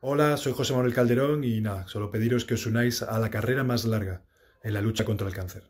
Hola, soy José Manuel Calderón y nada, solo pediros que os unáis a la carrera más larga en la lucha contra el cáncer.